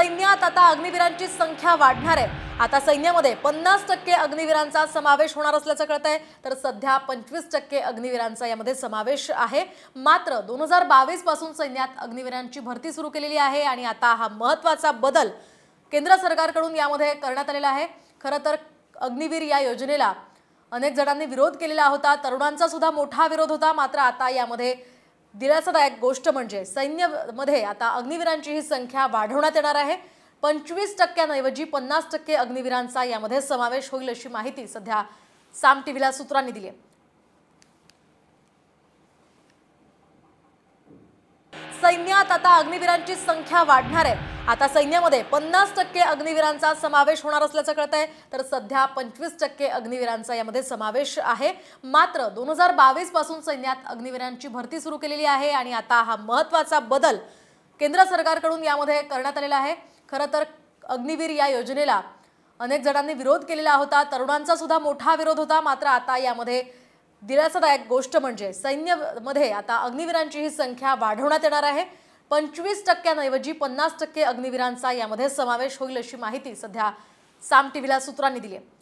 सैन्यात आता अग्निवीरांची संख्या वाढणार आहे आता सैन्यामध्ये पन्नास टक्के अग्निवीरांचा समावेश होणार असल्याचं कळत आहे तर सध्या पंचवीस टक्के अग्निवीरांचा यामध्ये समावेश आहे मात्र दोन हजार बावीस पासून सैन्यात अग्निवीरांची भरती सुरू केलेली आहे आणि आता हा महत्त्वाचा बदल केंद्र सरकारकडून यामध्ये करण्यात आलेला आहे खरं तर अग्निवीर या योजनेला अनेक जणांनी विरोध केलेला होता तरुणांचा सुद्धा मोठा विरोध होता मात्र आता यामध्ये दिलासादायक गोष्ट म्हणजे सैन्यमध्ये आता अग्निवीरांची ही संख्या वाढवण्यात येणार आहे पंचवीस टक्क्यांऐवजी पन्नास टक्के अग्निवीरांचा यामध्ये समावेश होईल अशी माहिती सध्या साम टीव्हीला सूत्रांनी दिली आहे सैन्यात आता अग्निवीरांची संख्या वाढणार आहे आता सैन्यामध्ये पन्नास टक्के अग्निवीरांचा समावेश होणार असल्याचं कळत आहे तर सध्या पंचवीस टक्के अग्निवीरांचा यामध्ये समावेश आहे मात्र दोन हजार बावीस पासून सैन्यात अग्निवीरांची भरती सुरू केलेली आहे आणि आता हा महत्त्वाचा बदल केंद्र सरकारकडून यामध्ये करण्यात आलेला आहे खरं तर अग्निवीर या योजनेला अनेक जणांनी विरोध केलेला होता तरुणांचा सुद्धा मोठा विरोध होता मात्र आता यामध्ये दिलासादायक गोष्ट म्हणजे सैन्यमध्ये आता अग्निवीरांची ही संख्या वाढवण्यात येणार आहे पंचवीस टक्क्यांऐवजी पन्नास टक्के अग्निवीरांचा यामध्ये समावेश होईल अशी माहिती सध्या साम टीव्हीला सूत्रांनी दिली आहे